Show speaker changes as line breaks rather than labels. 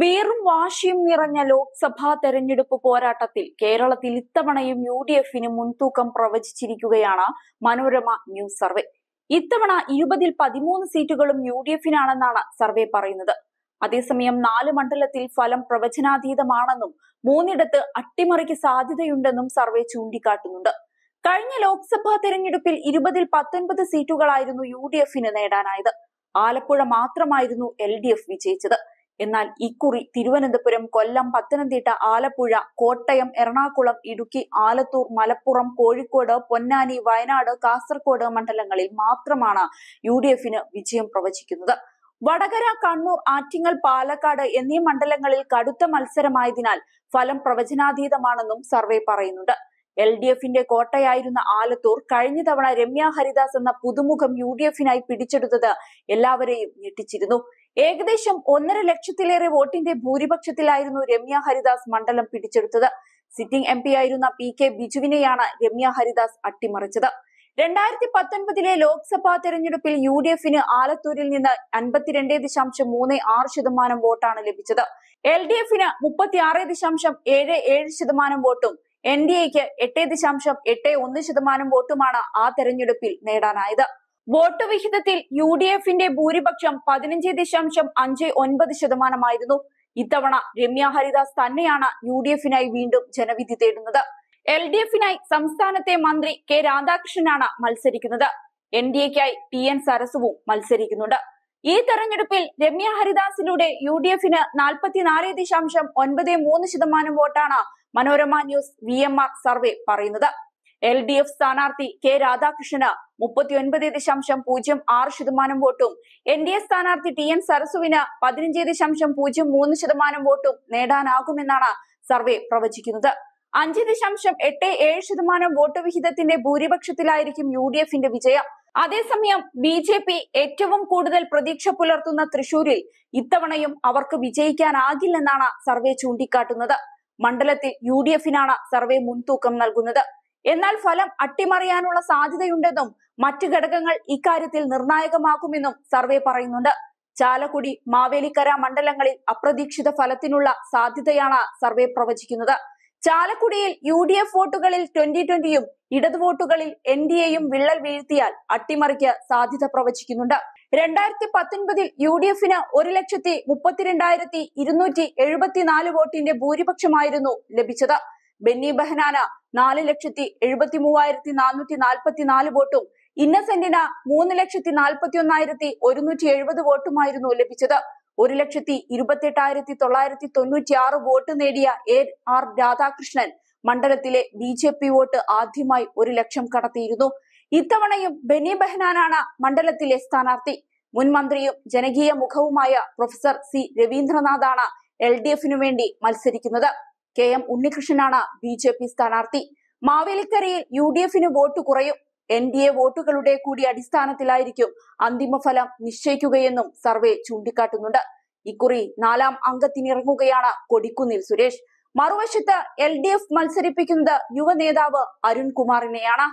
വേറും വാശിയും നിറഞ്ഞ ലോക്സഭാ തെരഞ്ഞെടുപ്പ് പോരാട്ടത്തിൽ കേരളത്തിൽ ഇത്തവണയും യു ഡി എഫിന് മുൻതൂക്കം പ്രവചിച്ചിരിക്കുകയാണ് മനോരമ ന്യൂസ് സർവേ ഇത്തവണ ഇരുപതിൽ പതിമൂന്ന് സീറ്റുകളും യു ഡി എഫിനാണെന്നാണ് സർവേ പറയുന്നത് അതേസമയം നാല് മണ്ഡലത്തിൽ ഫലം പ്രവചനാതീതമാണെന്നും മൂന്നിടത്ത് അട്ടിമറിക്ക് സാധ്യതയുണ്ടെന്നും സർവേ ചൂണ്ടിക്കാട്ടുന്നുണ്ട് കഴിഞ്ഞ ലോക്സഭാ തെരഞ്ഞെടുപ്പിൽ ഇരുപതിൽ പത്തൊൻപത് സീറ്റുകളായിരുന്നു യു ഡി എഫിന് നേടാനായത് ആലപ്പുഴ മാത്രമായിരുന്നു എൽ ഡി എഫ് വിജയിച്ചത് എന്നാൽ ഇക്കുറി തിരുവനന്തപുരം കൊല്ലം പത്തനംതിട്ട ആലപ്പുഴ കോട്ടയം എറണാകുളം ഇടുക്കി ആലത്തൂർ മലപ്പുറം കോഴിക്കോട് പൊന്നാനി വയനാട് കാസർഗോഡ് മണ്ഡലങ്ങളിൽ മാത്രമാണ് യു വിജയം പ്രവചിക്കുന്നത് വടകര കണ്ണൂർ ആറ്റിങ്ങൽ പാലക്കാട് എന്നീ മണ്ഡലങ്ങളിൽ കടുത്ത മത്സരമായതിനാൽ ഫലം പ്രവചനാതീതമാണെന്നും സർവേ പറയുന്നുണ്ട് എൽ ഡി എഫിന്റെ കോട്ടയായിരുന്ന ആലത്തൂർ കഴിഞ്ഞ തവണ രമ്യ ഹരിദാസ് എന്ന പുതുമുഖം യു ഡി എഫിനായി പിടിച്ചെടുത്തത് എല്ലാവരെയും ഞെട്ടിച്ചിരുന്നു ഏകദേശം ഒന്നര ലക്ഷത്തിലേറെ വോട്ടിന്റെ ഭൂരിപക്ഷത്തിലായിരുന്നു രമ്യ ഹരിദാസ് മണ്ഡലം പിടിച്ചെടുത്തത് സിറ്റിംഗ് എം ആയിരുന്ന പി കെ ബിജുവിനെയാണ് രമ്യ ഹരിദാസ് അട്ടിമറിച്ചത് രണ്ടായിരത്തി പത്തൊൻപതിലെ ലോക്സഭാ തെരഞ്ഞെടുപ്പിൽ യു ഡി എഫിന് ആലത്തൂരിൽ നിന്ന് അൻപത്തിരണ്ടേ ദശാംശം മൂന്ന് ആറ് ശതമാനം വോട്ടാണ് ലഭിച്ചത് എൽ ഡി എഫിന് മുപ്പത്തി ആറ് ദശാംശം ഏഴ് ഏഴ് ശതമാനം വോട്ടും എൻ ഡി എക്ക് എട്ട് ദശാംശം എട്ട് ഒന്ന് ശതമാനം വോട്ടുമാണ് ആ തെരഞ്ഞെടുപ്പിൽ നേടാനായത് വോട്ട് വിഹിതത്തിൽ യു ഡി എഫിന്റെ ഭൂരിപക്ഷം പതിനഞ്ച് ദശാംശം അഞ്ച് ഒൻപത് ശതമാനമായിരുന്നു ഇത്തവണ രമ്യ ഹരിദാസ് തന്നെയാണ് യു ഡി എഫിനായി വീണ്ടും ജനവിധി തേടുന്നത് എൽ ഡി എഫിനായി സംസ്ഥാനത്തെ മന്ത്രി കെ രാധാകൃഷ്ണനാണ് മത്സരിക്കുന്നത് എൻ ഡി എക്കായി ടി എൻ സരസുവും മത്സരിക്കുന്നുണ്ട് ഈ തെരഞ്ഞെടുപ്പിൽ രമ്യ ഹരിദാസിലൂടെ യു ഡി എഫിന് നാൽപ്പത്തിനാല് ദശാംശം ഒൻപത് മൂന്ന് ശതമാനം വോട്ടാണ് Manorama news V M R survey പറയുന്നത് എൽ ഡി എഫ് സ്ഥാനാർത്ഥി കെ രാധാകൃഷ്ണന് ഒൻപത് ദശാംശം പൂജ്യം ആറ് ശതമാനം വോട്ടും എൻ ഡി എ സ്ഥാനാർത്ഥി ടി എൻ സരസുവിന് പതിനഞ്ച് ദശാംശം പൂജ്യം മൂന്ന് ശതമാനം വോട്ടും നേടാനാകുമെന്നാണ് സർവേ പ്രവചിക്കുന്നത് അഞ്ച് ദശാംശം എട്ട് ഏഴ് ശതമാനം വോട്ട് വിഹിതത്തിന്റെ ഭൂരിപക്ഷത്തിലായിരിക്കും യു ഡി എഫിന്റെ വിജയം അതേസമയം ബി ജെ പി ഏറ്റവും കൂടുതൽ പ്രതീക്ഷ പുലർത്തുന്ന തൃശൂരിൽ ഇത്തവണയും അവർക്ക് വിജയിക്കാനാകില്ലെന്നാണ് സർവേ ചൂണ്ടിക്കാട്ടുന്നത് മണ്ഡലത്തിൽ യു ഡി എഫിനാണ് സർവേ മുൻതൂക്കം നൽകുന്നത് എന്നാൽ ഫലം അട്ടിമറിയാനുള്ള സാധ്യതയുണ്ടെന്നും മറ്റു ഘടകങ്ങൾ ഇക്കാര്യത്തിൽ നിർണായകമാക്കുമെന്നും സർവേ പറയുന്നുണ്ട് ചാലക്കുടി മാവേലിക്കര മണ്ഡലങ്ങളിൽ അപ്രതീക്ഷിത ഫലത്തിനുള്ള സാധ്യതയാണ് സർവേ പ്രവചിക്കുന്നത് ചാലക്കുടിയിൽ യു ഡി എഫ് വോട്ടുകളിൽ ട്വന്റി ട്വന്റിയും ഇടതു വോട്ടുകളിൽ എൻ ഡി എയും വിള്ളൽ വീഴ്ത്തിയാൽ അട്ടിമറിക്ക് സാധ്യത പ്രവചിക്കുന്നുണ്ട് രണ്ടായിരത്തി പത്തൊൻപതിൽ യു ഡി എഫിന് ഒരു ലക്ഷത്തി മുപ്പത്തിരണ്ടായിരത്തി ഇരുന്നൂറ്റി എഴുപത്തിനാല് വോട്ടിന്റെ ഭൂരിപക്ഷമായിരുന്നു ലഭിച്ചത് ബെന്നി ബെഹനാന നാല് ലക്ഷത്തി എഴുപത്തി മൂവായിരത്തി നാനൂറ്റി നാൽപ്പത്തി നാല് വോട്ടും ഇന്നസെന്റിന് മൂന്ന് ലക്ഷത്തി നാൽപ്പത്തി ഒന്നായിരത്തി ഒരുന്നൂറ്റി എഴുപത് വോട്ടുമായിരുന്നു ലഭിച്ചത് ഒരു ലക്ഷത്തി ഇരുപത്തെട്ടായിരത്തി തൊള്ളായിരത്തി തൊണ്ണൂറ്റി ആറ് വോട്ട് നേടിയ എ ആർ രാധാകൃഷ്ണൻ മണ്ഡലത്തിലെ ബി ജെ പി വോട്ട് ആദ്യമായി ഒരു ലക്ഷം കടത്തിയിരുന്നു ഇത്തവണയും ബെനി ബെഹനാനാണ് മണ്ഡലത്തിലെ സ്ഥാനാർത്ഥി മുൻ മന്ത്രിയും ജനകീയ മുഖവുമായ പ്രൊഫസർ സി രവീന്ദ്രനാഥാണ് എൽ ഡി എഫിനു വേണ്ടി മത്സരിക്കുന്നത് കെ എം ഉണ്ണികൃഷ്ണനാണ് ബി ജെ പി സ്ഥാനാർത്ഥി മാവേലിക്കരയിൽ യു ഡി എഫിന് വോട്ട് കുറയും എൻ ഡി എ വോട്ടുകളുടെ കൂടി അടിസ്ഥാനത്തിലായിരിക്കും അന്തിമഫലം നിശ്ചയിക്കുകയെന്നും സർവേ ചൂണ്ടിക്കാട്ടുന്നുണ്ട് ഇക്കുറി നാലാം അംഗത്തിനിറങ്ങുകയാണ് കൊടിക്കുന്നിൽ സുരേഷ് മറുവശത്ത് എൽ ഡി എഫ് മത്സരിപ്പിക്കുന്നത് യുവനേതാവ് അരുൺകുമാറിനെയാണ്